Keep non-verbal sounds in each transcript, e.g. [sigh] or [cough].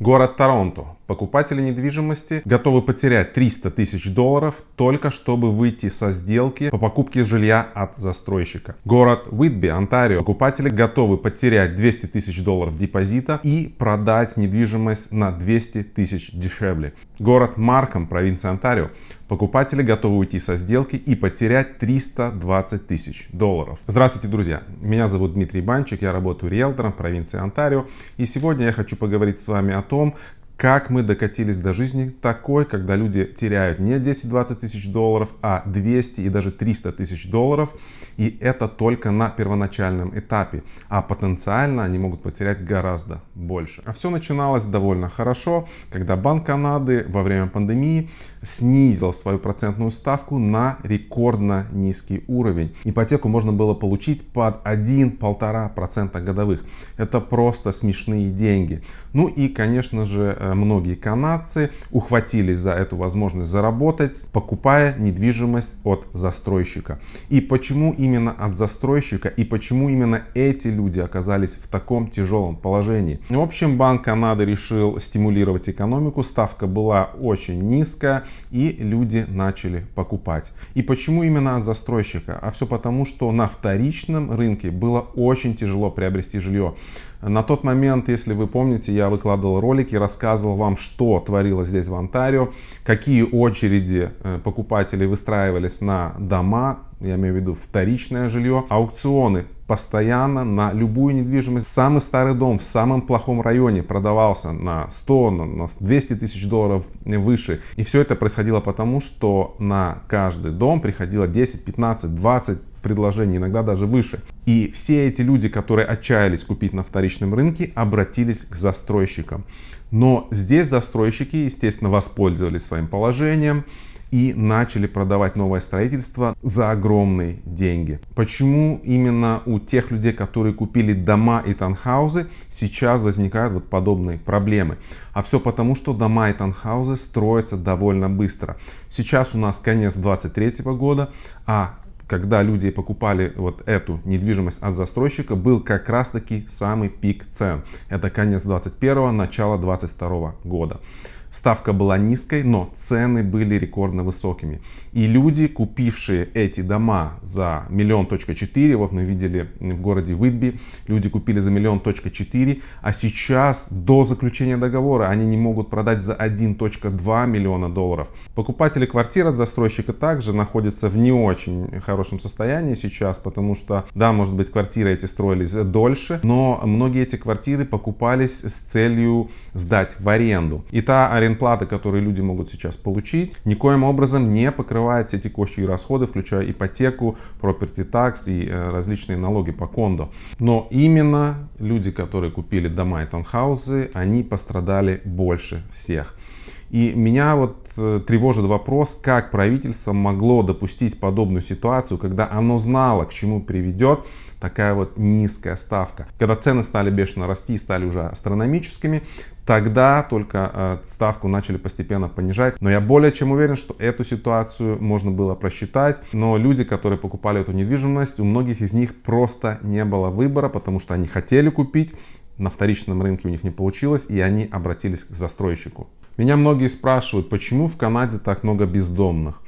Gora Taranto, Покупатели недвижимости готовы потерять 300 тысяч долларов только чтобы выйти со сделки по покупке жилья от застройщика. Город Уитби, Онтарио. Покупатели готовы потерять 200 тысяч долларов депозита и продать недвижимость на 200 тысяч дешевле. Город Марком, провинция Онтарио. Покупатели готовы уйти со сделки и потерять 320 тысяч долларов. Здравствуйте, друзья! Меня зовут Дмитрий Банчик, я работаю риэлтором в провинции Онтарио. И сегодня я хочу поговорить с вами о том, как мы докатились до жизни такой, когда люди теряют не 10-20 тысяч долларов, а 200 и даже 300 тысяч долларов. И это только на первоначальном этапе. А потенциально они могут потерять гораздо больше. А все начиналось довольно хорошо, когда Банк Канады во время пандемии снизил свою процентную ставку на рекордно низкий уровень. Ипотеку можно было получить под 1-1,5% годовых. Это просто смешные деньги. Ну и, конечно же, э, многие канадцы ухватились за эту возможность заработать, покупая недвижимость от застройщика. И почему именно от застройщика и почему именно эти люди оказались в таком тяжелом положении? В общем, Банк Канады решил стимулировать экономику, ставка была очень низкая, и люди начали покупать. И почему именно от застройщика? А все потому, что на вторичном рынке было очень тяжело приобрести жилье. На тот момент, если вы помните, я выкладывал ролики, рассказывал вам, что творилось здесь в Онтарио, какие очереди э, покупателей выстраивались на дома, я имею в виду вторичное жилье, аукционы постоянно на любую недвижимость. Самый старый дом в самом плохом районе продавался на 100, на 200 тысяч долларов выше. И все это происходило потому, что на каждый дом приходило 10, 15, 20 предложений, иногда даже выше. И все эти люди, которые отчаялись купить на вторичном рынке, обратились к застройщикам. Но здесь застройщики, естественно, воспользовались своим положением, и начали продавать новое строительство за огромные деньги. Почему именно у тех людей, которые купили дома и танхаузы, сейчас возникают вот подобные проблемы? А все потому, что дома и танхаузы строятся довольно быстро. Сейчас у нас конец 23 года, а когда люди покупали вот эту недвижимость от застройщика, был как раз таки самый пик цен. Это конец 21 начало 22 года. Ставка была низкой, но цены были рекордно высокими. И люди, купившие эти дома за миллион точка четыре, вот мы видели в городе Уитби, люди купили за миллион точка четыре, а сейчас до заключения договора они не могут продать за 1.2 миллиона долларов. Покупатели квартир от застройщика также находятся в не очень хорошем состоянии сейчас, потому что, да, может быть, квартиры эти строились дольше, но многие эти квартиры покупались с целью сдать в аренду. И та арендплата, которую люди могут сейчас получить, никоим образом не покрывает все текущие расходы, включая ипотеку, property tax и э, различные налоги по кондо. Но именно люди, которые купили дома и таунхаусы, они пострадали больше всех. И меня вот э, тревожит вопрос, как правительство могло допустить подобную ситуацию, когда оно знало, к чему приведет такая вот низкая ставка. Когда цены стали бешено расти и стали уже астрономическими, Тогда только э, ставку начали постепенно понижать. Но я более чем уверен, что эту ситуацию можно было просчитать. Но люди, которые покупали эту недвижимость, у многих из них просто не было выбора, потому что они хотели купить, на вторичном рынке у них не получилось, и они обратились к застройщику. Меня многие спрашивают, почему в Канаде так много бездомных.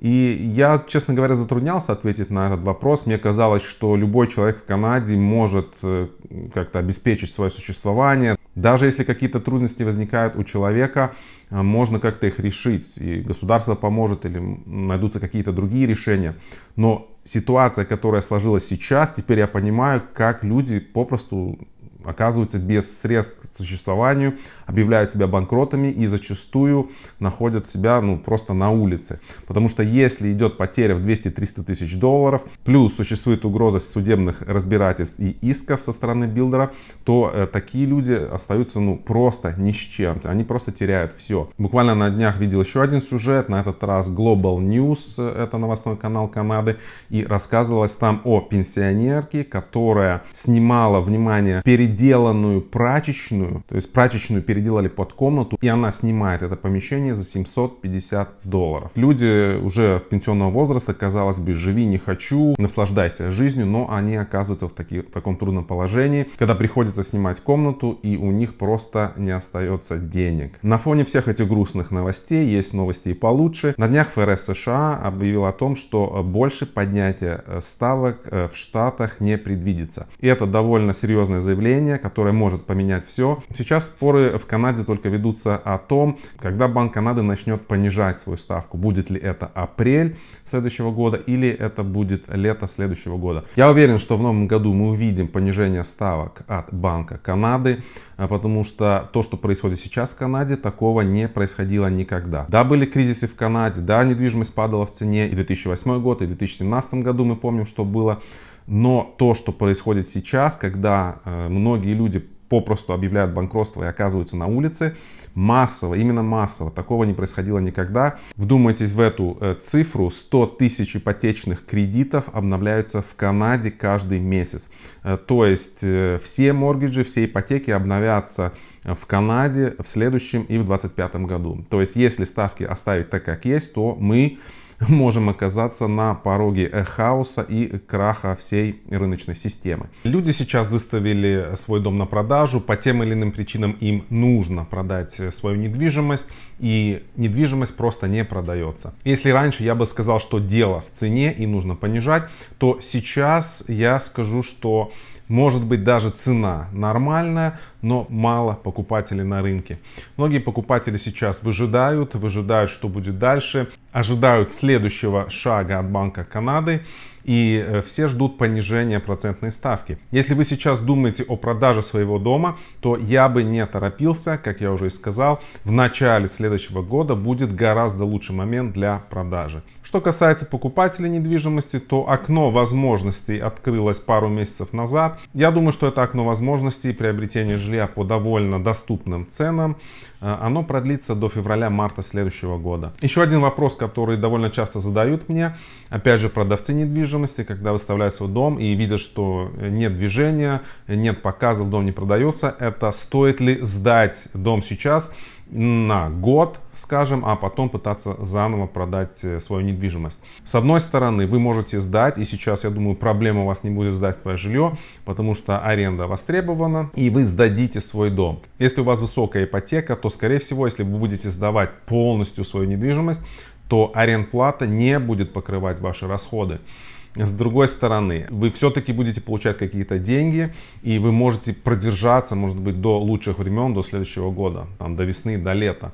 И я, честно говоря, затруднялся ответить на этот вопрос. Мне казалось, что любой человек в Канаде может э, как-то обеспечить свое существование. Даже если какие-то трудности возникают у человека, э, можно как-то их решить. И государство поможет, или найдутся какие-то другие решения. Но ситуация, которая сложилась сейчас, теперь я понимаю, как люди попросту оказываются без средств к существованию, объявляют себя банкротами и зачастую находят себя ну, просто на улице. Потому что если идет потеря в 200-300 тысяч долларов, плюс существует угроза судебных разбирательств и исков со стороны билдера, то э, такие люди остаются ну, просто ни с чем. Они просто теряют все. Буквально на днях видел еще один сюжет, на этот раз Global News, э, это новостной канал Канады, и рассказывалось там о пенсионерке, которая снимала, внимание, перед переделанную прачечную, то есть прачечную переделали под комнату, и она снимает это помещение за 750 долларов. Люди уже пенсионного возраста, казалось бы, живи, не хочу, наслаждайся жизнью, но они оказываются в, таки, в таком трудном положении, когда приходится снимать комнату, и у них просто не остается денег. На фоне всех этих грустных новостей есть новости и получше. На днях ФРС США объявил о том, что больше поднятия э, ставок э, в Штатах не предвидится. И это довольно серьезное заявление, решение, которое может поменять все. Сейчас споры в Канаде только ведутся о том, когда Банк Канады начнет понижать свою ставку. Будет ли это апрель следующего года или это будет лето следующего года. Я уверен, что в новом году мы увидим понижение ставок от Банка Канады, э, потому что то, что происходит сейчас в Канаде, такого не происходило никогда. Да, были кризисы в Канаде, да, недвижимость падала в цене и 2008 год, и в 2017 году мы помним, что было. Но то, что происходит сейчас, когда э, многие люди попросту объявляют банкротство и оказываются на улице. Массово, именно массово, такого не происходило никогда. Вдумайтесь в эту э, цифру, 100 тысяч ипотечных кредитов обновляются в Канаде каждый месяц. Э, то есть все моргиджи, все ипотеки обновятся в Канаде в следующем и в 2025 году. То есть если ставки оставить так, как есть, то мы [laughs] можем оказаться на пороге хаоса и краха всей рыночной системы. Люди сейчас выставили свой дом на продажу, по тем или иным причинам им нужно продать э, свою недвижимость, и недвижимость просто не продается. Если раньше я бы сказал, что дело в цене и нужно понижать, то сейчас я скажу, что может быть даже цена нормальная, но мало покупателей на рынке. Многие покупатели сейчас выжидают, выжидают, что будет дальше, ожидают следующего шага от Банка Канады и э, все ждут понижения процентной ставки. Если вы сейчас думаете о продаже своего дома, то я бы не торопился, как я уже и сказал, в начале следующего года будет гораздо лучший момент для продажи. Что касается покупателей недвижимости, то окно возможностей открылось пару месяцев назад. Я думаю, что это окно возможностей приобретения жилья по довольно доступным ценам. Э, оно продлится до февраля-марта следующего года. Еще один вопрос, который довольно часто задают мне, опять же, продавцы недвижимости недвижимости, когда выставляют свой дом и видят, что нет движения, нет показов, дом не продается, это стоит ли сдать дом сейчас на год, скажем, а потом пытаться заново продать э, свою недвижимость. С одной стороны, вы можете сдать, и сейчас, я думаю, проблема у вас не будет сдать свое жилье, потому что аренда востребована, и вы сдадите свой дом. Если у вас высокая ипотека, то, скорее всего, если вы будете сдавать полностью свою недвижимость, то арендплата не будет покрывать ваши расходы. С другой стороны, вы все-таки будете получать какие-то деньги, и вы можете продержаться, может быть, до лучших времен, до следующего года, там, до весны, до лета.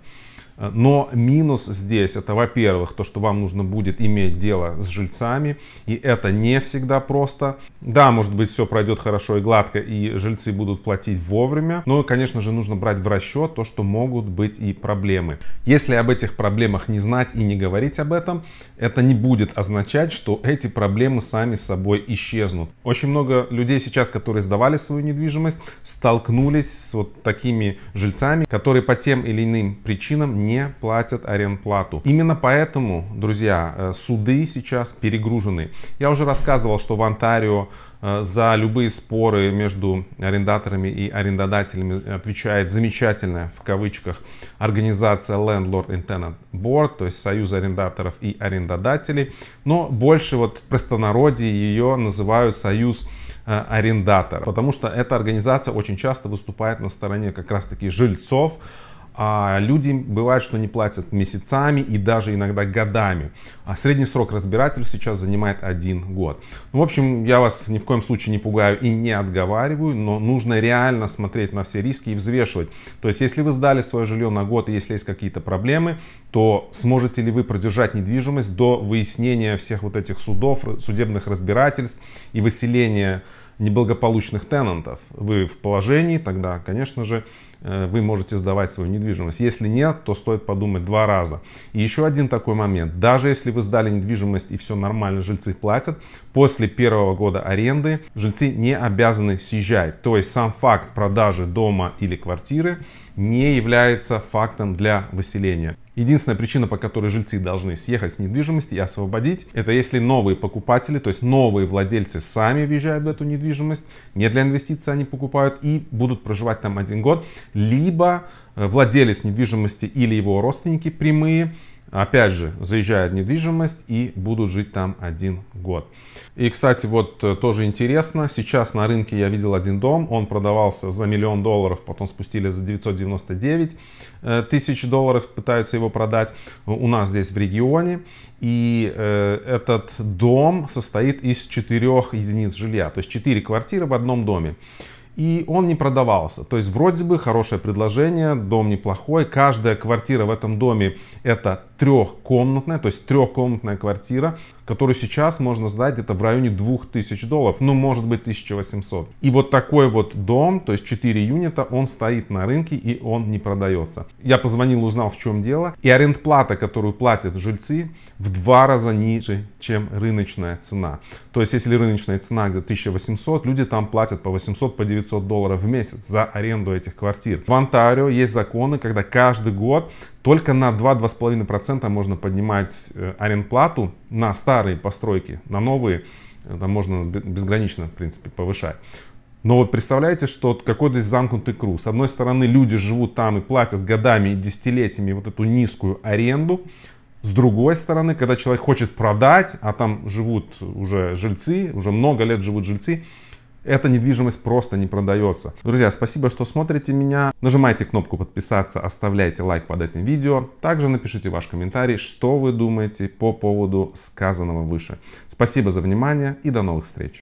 Но минус здесь это, во-первых, то, что вам нужно будет иметь дело с жильцами, и это не всегда просто. Да, может быть, все пройдет хорошо и гладко, и жильцы будут платить вовремя, но, конечно же, нужно брать в расчет то, что могут быть и проблемы. Если об этих проблемах не знать и не говорить об этом, это не будет означать, что эти проблемы сами собой исчезнут. Очень много людей сейчас, которые сдавали свою недвижимость, столкнулись с вот такими жильцами, которые по тем или иным причинам не не платят арендплату. Именно поэтому, друзья, э, суды сейчас перегружены. Я уже рассказывал, что в Онтарио э, за любые споры между арендаторами и арендодателями отвечает замечательная, в кавычках, организация Landlord and Tenant Board, то есть союз арендаторов и арендодателей. Но больше вот в простонародье ее называют союз э, арендатора, потому что эта организация очень часто выступает на стороне как раз таки жильцов, а люди бывает, что не платят месяцами и даже иногда годами. А средний срок разбирательств сейчас занимает один год. Ну, в общем, я вас ни в коем случае не пугаю и не отговариваю, но нужно реально смотреть на все риски и взвешивать. То есть, если вы сдали свое жилье на год и если есть какие-то проблемы, то сможете ли вы продержать недвижимость до выяснения всех вот этих судов, судебных разбирательств и выселения неблагополучных тенантов, вы в положении, тогда, конечно же, э, вы можете сдавать свою недвижимость. Если нет, то стоит подумать два раза. И еще один такой момент. Даже если вы сдали недвижимость и все нормально, жильцы платят, после первого года аренды жильцы не обязаны съезжать. То есть сам факт продажи дома или квартиры не является фактом для выселения. Единственная причина, по которой жильцы должны съехать с недвижимости и освободить, это если новые покупатели, то есть новые владельцы сами въезжают в эту недвижимость, не для инвестиций они покупают и будут проживать там один год, либо э, владелец недвижимости или его родственники прямые – опять же, заезжают в недвижимость и будут жить там один год. И, кстати, вот э, тоже интересно, сейчас на рынке я видел один дом, он продавался за миллион долларов, потом спустили за 999 э, тысяч долларов, пытаются его продать у нас здесь в регионе. И э, этот дом состоит из четырех единиц жилья, то есть четыре квартиры в одном доме и он не продавался. То есть вроде бы хорошее предложение, дом неплохой, каждая квартира в этом доме это трехкомнатная, то есть трехкомнатная квартира, которую сейчас можно сдать где-то в районе 2000 долларов, ну может быть 1800. И вот такой вот дом, то есть 4 юнита, он стоит на рынке и он не продается. Я позвонил, узнал в чем дело. И арендплата, которую платят жильцы, в два раза ниже, чем рыночная цена. То есть если рыночная цена где-то 1800, люди там платят по 800, по 900 долларов в месяц за аренду этих квартир. В Онтарио есть законы, когда каждый год только на 2-2,5% можно поднимать э, арендплату на старые постройки, на новые э, там можно безгранично, в принципе, повышать. Но вот представляете, что какой здесь замкнутый круг. С одной стороны, люди живут там и платят годами и десятилетиями вот эту низкую аренду. С другой стороны, когда человек хочет продать, а там живут уже жильцы, уже много лет живут жильцы, эта недвижимость просто не продается. Друзья, спасибо, что смотрите меня. Нажимайте кнопку подписаться, оставляйте лайк под этим видео. Также напишите ваш комментарий, что вы думаете по поводу сказанного выше. Спасибо за внимание и до новых встреч.